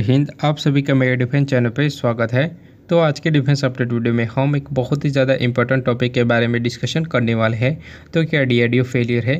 हिंद आप सभी का मेरे डिफेंस चैनल पर स्वागत है तो आज के डिफेंस अपडेट वीडियो में हम एक बहुत ही ज़्यादा इंपॉर्टेंट टॉपिक के बारे में डिस्कशन करने वाले हैं तो क्या डीआरडीओ फेलियर है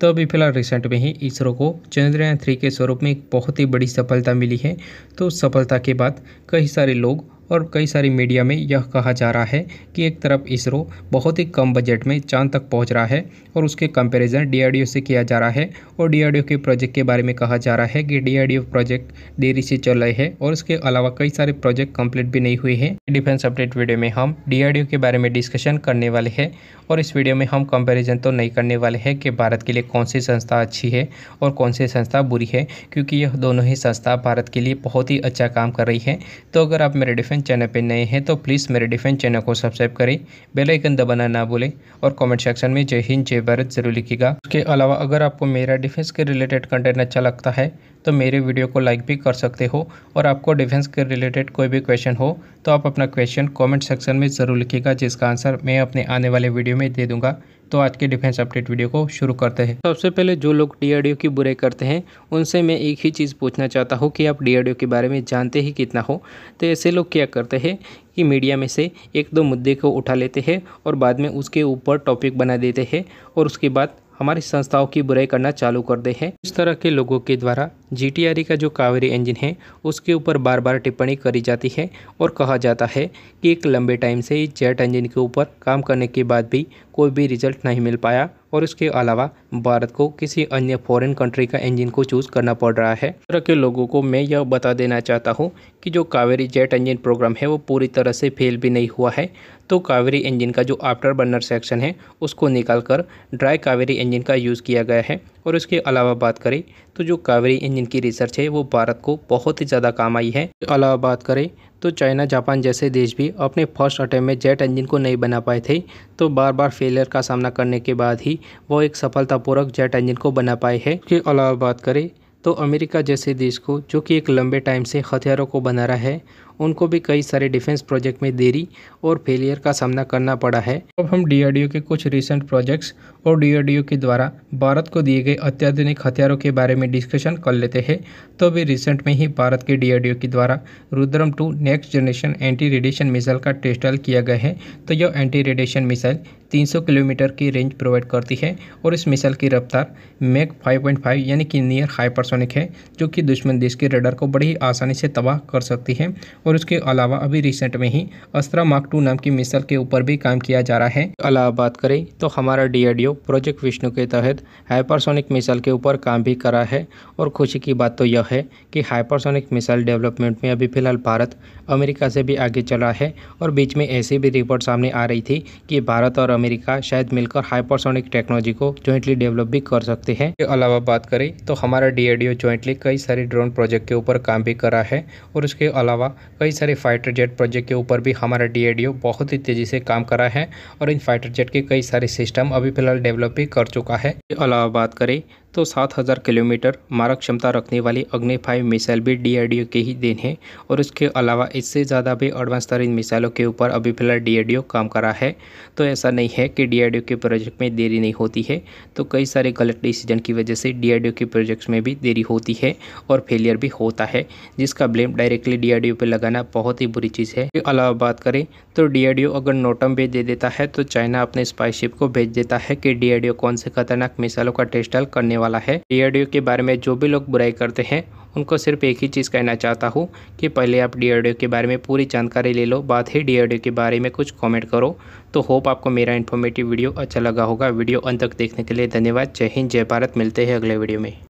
तो अभी फिलहाल रिसेंट में ही इसरो को चंद्रयान थ्री के स्वरूप में एक बहुत ही बड़ी सफलता मिली है तो सफलता के बाद कई सारे लोग और कई सारी मीडिया में यह कहा जा रहा है कि एक तरफ इसरो बहुत ही कम बजट में चांद तक पहुंच रहा है और उसके कंपैरिजन डीआरडीओ से किया जा रहा है और डीआरडीओ के प्रोजेक्ट के बारे में कहा जा रहा है कि डीआरडीओ प्रोजेक्ट देरी से चल रहे हैं और इसके अलावा कई सारे प्रोजेक्ट कंप्लीट भी नहीं हुए हैं डिफेंस अपडेट वीडियो में हम डी के बारे में डिस्कशन करने वाले हैं और इस वीडियो में हम कंपेरिजन तो नहीं करने वाले हैं कि भारत के लिए कौन सी संस्था अच्छी है और कौन सी संस्था बुरी है क्योंकि यह दोनों ही संस्था भारत के लिए बहुत ही अच्छा काम कर रही है तो अगर आप मेरे डिफेंस डिफेंस चैनल पर नए हैं तो प्लीज़ मेरे डिफेंस चैनल को सब्सक्राइब करें बेल आइकन दबाना ना भूलें और कमेंट सेक्शन में जय हिंद जय भारत जरूर लिखिएगा उसके अलावा अगर आपको मेरा डिफेंस के रिलेटेड कंटेंट अच्छा लगता है तो मेरे वीडियो को लाइक भी कर सकते हो और आपको डिफेंस के रिलेटेड कोई भी क्वेश्चन हो तो आप अपना क्वेश्चन कमेंट सेक्शन में ज़रूर लिखिएगा जिसका आंसर मैं अपने आने वाले वीडियो में दे दूंगा तो आज के डिफेंस अपडेट वीडियो को शुरू करते हैं सबसे पहले जो लोग डी की बुराई करते हैं उनसे मैं एक ही चीज़ पूछना चाहता हूँ कि आप डी के बारे में जानते ही कितना हो तो ऐसे लोग क्या करते हैं कि मीडिया में से एक दो मुद्दे को उठा लेते हैं और बाद में उसके ऊपर टॉपिक बना देते हैं और उसके बाद हमारी संस्थाओं की बुराई करना चालू कर दे है इस तरह के लोगों के द्वारा जी e का जो कावेरी इंजन है उसके ऊपर बार बार टिप्पणी करी जाती है और कहा जाता है कि एक लंबे टाइम से इस जेट इंजन के ऊपर काम करने के बाद भी कोई भी रिजल्ट नहीं मिल पाया और इसके अलावा भारत को किसी अन्य फॉरेन कंट्री का इंजन को चूज़ करना पड़ रहा है तरह के लोगों को मैं यह बता देना चाहता हूँ कि जो कावेरी जेट इंजन प्रोग्राम है वो पूरी तरह से फेल भी नहीं हुआ है तो कावेरी इंजन का जो आफ्टर बर्नर सेक्शन है उसको निकाल कर ड्राई कावेरी इंजन का यूज़ किया गया है और इसके अलावा बात करें तो जो कावेरी इंजन की रिसर्च है वो भारत को बहुत ही ज़्यादा काम आई है अलावा बात करें तो चाइना जापान जैसे देश भी अपने फर्स्ट अटैम्प में जेट इंजन को नहीं बना पाए थे तो बार बार फेलियर का सामना करने के बाद ही वो एक सफलता पूरक जेट इंजन को बना पाए हैं इसके अलावा बात करें तो अमेरिका जैसे देश को जो कि एक लंबे टाइम से हथियारों को बना रहा है उनको भी कई सारे डिफेंस प्रोजेक्ट में देरी और फेलियर का सामना करना पड़ा है अब हम डीआरडीओ के कुछ रिसेंट प्रोजेक्ट्स और डीआरडीओ के द्वारा भारत को दिए गए अत्याधुनिक हथियारों के बारे में डिस्कशन कर लेते हैं तो अभी रिसेंट में ही भारत के डी के द्वारा Rudram two next generation anti radiation missile का टेस्टल किया गया है तो यह एंटी रेडिएशन मिसाइल 300 किलोमीटर की रेंज प्रोवाइड करती है और इस मिसाइल की रफ्तार मैक 5.5 यानी कि नियर हाइपरसोनिक है जो कि दुश्मन देश के रेडर को बड़ी आसानी से तबाह कर सकती है और उसके अलावा अभी रिसेंट में ही अस्त्रा मार्क टू नाम की मिसल के ऊपर भी काम किया जा रहा है अलावा बात करें तो हमारा डी प्रोजेक्ट विष्णु के तहत हाइपरसोनिक मिसाइल के ऊपर काम भी करा है और खुशी की बात तो यह है कि हाइपरसोनिक मिसाइल डेवलपमेंट में अभी फिलहाल भारत अमेरिका से भी आगे चला है और बीच में ऐसी भी रिपोर्ट सामने आ रही थी कि भारत और अमेरिका शायद मिलकर हाइपरसोनिक टेक्नोलॉजी को ज्वाइंटली डेवलप भी कर सकते हैं इसके अलावा बात करें तो हमारा डी ज्वाइंटली कई सारे ड्रोन प्रोजेक्ट के ऊपर काम भी करा है और उसके अलावा कई सारे फाइटर जेट प्रोजेक्ट के ऊपर भी हमारा डीएडीओ बहुत ही तेज़ी से काम करा है और इन फाइटर जेट के कई सारे सिस्टम अभी फ़िलहाल डेवलप भी कर चुका है अलावा बात करें तो 7000 किलोमीटर मारक क्षमता रखने वाली अग्नि फाइव मिसाइल भी डीआरडीओ के ही देन है और इसके अलावा इससे ज़्यादा भी एडवांस तरीन मिसाइलों के ऊपर अभी फिलहाल डीआरडीओ काम कर रहा है तो ऐसा नहीं है कि डीआरडीओ के प्रोजेक्ट में देरी नहीं होती है तो कई सारे गलत डिसीजन की वजह से डीआरडीओ के प्रोजेक्ट्स में भी देरी होती है और फेलियर भी होता है जिसका ब्लेम डायरेक्टली डीआरडीओ पर लगाना बहुत ही बुरी चीज़ है अलावा बात करें तो डीआरडीओ अगर नोटम भी दे देता है तो चाइना अपने स्पाइसशिप को भेज देता है कि डीआरडीओ कौन से खतरनाक मिसाइलों का टेस्ट करने वाला वाला है डीआरडीओ के बारे में जो भी लोग बुराई करते हैं उनको सिर्फ एक ही चीज़ कहना चाहता हूँ कि पहले आप डीआरडीओ के बारे में पूरी जानकारी ले लो बाद ही डीआरडीओ के बारे में कुछ कमेंट करो तो होप आपको मेरा इन्फॉर्मेटिव वीडियो अच्छा लगा होगा वीडियो अंत तक देखने के लिए धन्यवाद जय हिंद जय भारत मिलते हैं अगले वीडियो में